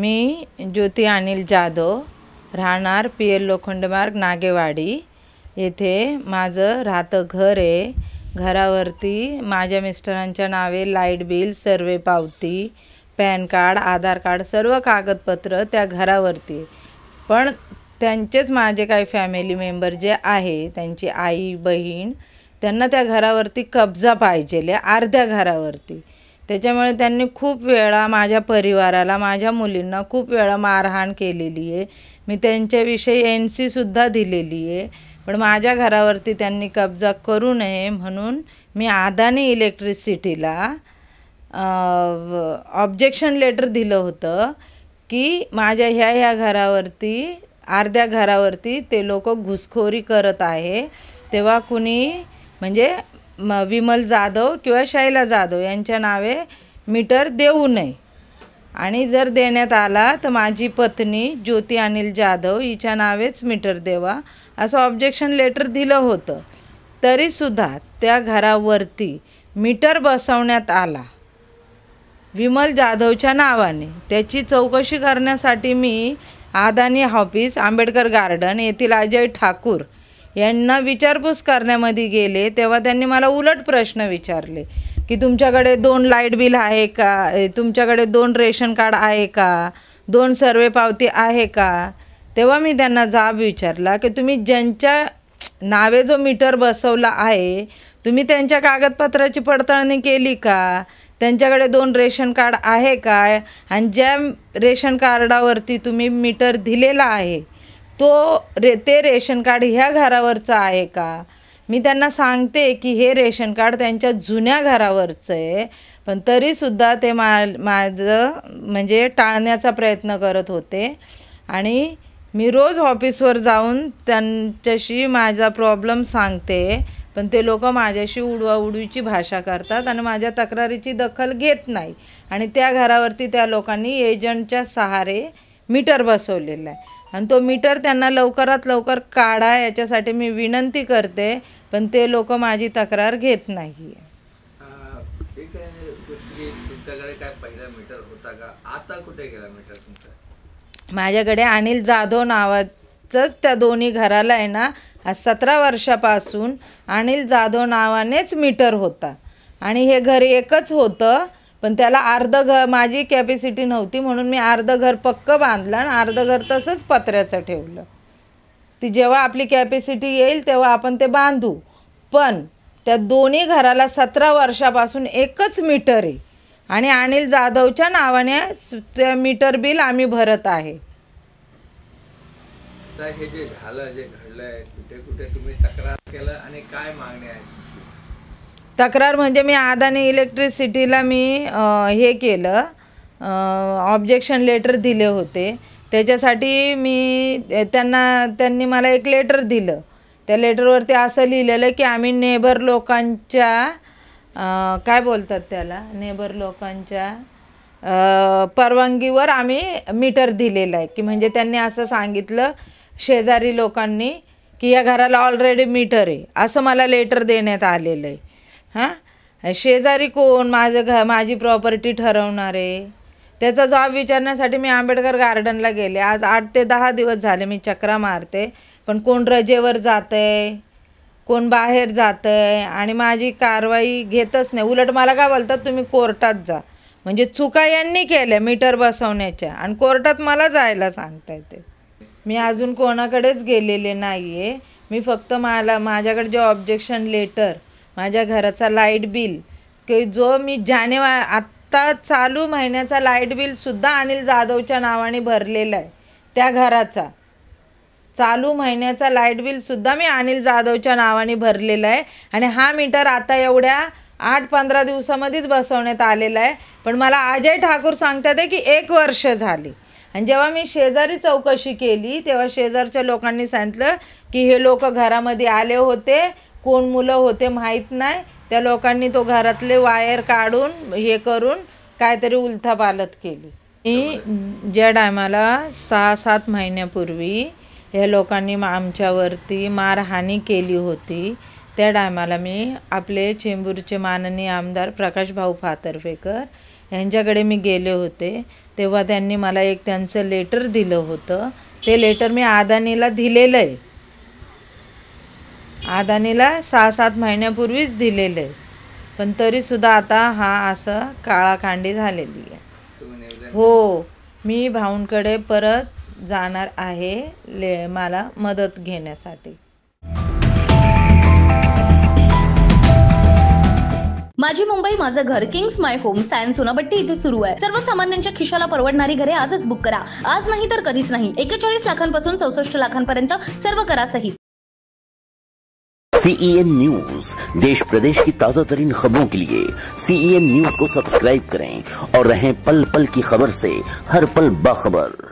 मी ज्योती अनिल जाधव राहणार P L लोखंडमार्ग Nagewadi येथे माझं राहतं घर आहे घरावरती माझ्या मिस्टरांच्या नावे लाईट बिल सर्वे पावती पॅन कार्ड आधार कार्ड सर्व कागदपत्र त्या घरावरती पण त्यांचेच माझे काही फॅमिली मेंबर जे आहे त्यांची आई बहीण त्यांना त्या घरावरती कब्जा पाहिजेले अर्ध्या घरावरती त्याच्यामुळे त्यांनी खूप वेळा माझ्या परिवाराला माझ्या मुलींना खूप वेळा मारहाण केलेली आहे मी त्यांच्याविषयी एन सीसुद्धा दिलेली आहे पण माझ्या घरावरती त्यांनी कब्जा करू नये म्हणून मी आदानी इलेक्ट्रिसिटीला ऑब्जेक्शन लेटर दिलं होतं की माझ्या ह्या ह्या घरावरती अर्ध्या घरावरती ते लोक घुसखोरी करत आहे तेव्हा कुणी म्हणजे म विमल जाधव किंवा शैला जाधव यांच्या नावे मीटर देऊ नये आणि जर देण्यात आला तर माझी पत्नी ज्योती अनिल जाधव हिच्या नावेच मीटर देवा असं ऑब्जेक्शन लेटर दिलं होतं तरीसुद्धा त्या घरावरती मीटर बसवण्यात आला विमल जाधवच्या नावाने त्याची चौकशी करण्यासाठी मी आदानी ऑफिस आंबेडकर गार्डन येथील अजय ठाकूर यांना विचारपूस करण्यामध्ये गेले तेव्हा त्यांनी मला उलट प्रश्न विचारले की तुमच्याकडे दोन लाईट बिल आहे का तुमच्याकडे दोन रेशन कार्ड आहे का दोन सर्वे पावती आहे का तेव्हा मी त्यांना जाब विचारला की तुम्ही ज्यांच्या नावे जो मीटर बसवला आहे तुम्ही त्यांच्या कागदपत्राची पडताळणी केली का त्यांच्याकडे दोन रेशन कार्ड आहे का आणि ज्या रेशन कार्डावरती तुम्ही मीटर दिलेला आहे तो रे ते रेशन कार्ड ह्या घरावरचं आहे का मी त्यांना सांगते की हे रेशन कार्ड त्यांच्या जुन्या घरावरचं आहे पण तरीसुद्धा ते मा माझं म्हणजे टाळण्याचा प्रयत्न करत होते आणि मी रोज ऑफिसवर जाऊन त्यांच्याशी माझा प्रॉब्लेम सांगते पण ते लोक माझ्याशी उडवाउडवीची भाषा करतात आणि माझ्या तक्रारीची दखल घेत नाही आणि त्या घरावरती त्या लोकांनी एजंटच्या सहारे मीटर बसवलेलं आहे आणि तो मीटर त्यांना लवकरात लवकर काढा याच्यासाठी मी विनंती करते पण ते लोक माझी तक्रार घेत नाही माझ्याकडे अनिल जाधव नावाचंच त्या दोन्ही घराला आहे ना हा सतरा वर्षापासून अनिल जाधव नावानेच मीटर होता आणि हे घर एकच होतं पण त्याला अर्ध घर माझी कॅपॅसिटी नव्हती म्हणून मी अर्ध घर पक्क बांधलं आणि अर्ध घर तसंच पत्र्याचं ठेवलं ती जेव्हा आपली कॅपॅसिटी येईल तेव्हा आपण ते बांधू पण त्या दोन्ही घराला सतरा वर्षापासून एकच मीटर आहे आणि अनिल जाधवच्या नावाने त्या मीटर बिल आम्ही भरत आहे हे जे झालं जे घडलंय कुठे कुठे तुम्ही तक्रार केलं आणि काय मागणी आहे तक्रार म्हणजे मी आदानी इलेक्ट्रिसिटीला मी हे केलं ऑब्जेक्शन लेटर दिले होते त्याच्यासाठी मी त्यांना त्यांनी मला एक लेटर दिलं त्या लेटरवरती असं लिहिलेलं की आम्ही नेबर लोकांच्या काय बोलतात त्याला नेबर लोकांच्या परवानगीवर आम्ही मीटर दिलेलं आहे की म्हणजे त्यांनी असं सांगितलं शेजारी लोकांनी की या घराला ऑलरेडी मीटर आहे असं मला लेटर देण्यात आलेलं आहे हां शेजारी कोण माझं घ माझी प्रॉपर्टी ठरवणार आहे त्याचा जॉब विचारण्यासाठी मी आंबेडकर गार्डनला गेले आज आठ ते दहा दिवस झाले मी चक्रा मारते पण कोण रजेवर जात आहे कोण बाहेर जात आहे आणि माझी कारवाई घेतच नाही उलट मला काय बोलतात तुम्ही कोर्टात जा म्हणजे चुका यांनी केल्या मीटर बसवण्याच्या आणि कोर्टात मला जायला सांगता येते मी अजून कोणाकडेच गेलेले नाही आहे मी फक्त मला माझ्याकडे जे ऑब्जेक्शन लेटर माझ्या घराचा लाईट बिल की जो मी जानेवा आत्ता चालू महिन्याचा लाईट बिलसुद्धा अनिल जाधवच्या नावाने भरलेला आहे त्या घराचा चालू महिन्याचा लाईट बिलसुद्धा मी अनिल जाधवच्या नावाने भरलेला आहे आणि हा मीटर आता एवढ्या आठ पंधरा दिवसामध्येच बसवण्यात आलेला आहे पण मला अजय ठाकूर सांगतात आहे की एक वर्ष झाली आणि जेव्हा मी शेजारी चौकशी केली तेव्हा शेजारच्या लोकांनी सांगितलं की हे लोक घरामध्ये आले होते कोण मुलं होते माहीत नाही त्या लोकांनी तो घरातले वायर काढून हे करून काहीतरी उलथापालत केली मी ज्या टायमाला सहा सात महिन्यापूर्वी या लोकांनी आमच्यावरती मारहाणी केली होती त्या टायमाला मी आपले चेंबूरचे माननीय आमदार प्रकाश भाऊ फातर्फेकर यांच्याकडे मी गेले होते तेव्हा त्यांनी मला एक त्यांचं लेटर दिलं होतं ते लेटर मी आदानीला दिलेलं आहे आदानीला सहा सात महिन्यापूर्वीच दिलेले पण तरी सुद्धा आता हा असं काळाकांडी झालेली आहे हो मी भाऊंकडे परत जाणार आहे ले मला मदत घेण्यासाठी माझी मुंबई माझं घर किंग्स माय होम सायन्स सोनाबट्टी इथे सुरू आहे सर्वसामान्यांच्या खिशाला परवडणारी घरे आजच बुक करा आज नाही तर कधीच नाही एकेचाळीस लाखांपासून चौसष्ट लाखांपर्यंत सर्व करा सहित सीईएन न्यूज e देश प्रदेश की ताजा तरीन खबरों के लिए सीईएन न्यूज e को सब्सक्राइब करें और रहें पल पल की खबर से हर पल बाखबर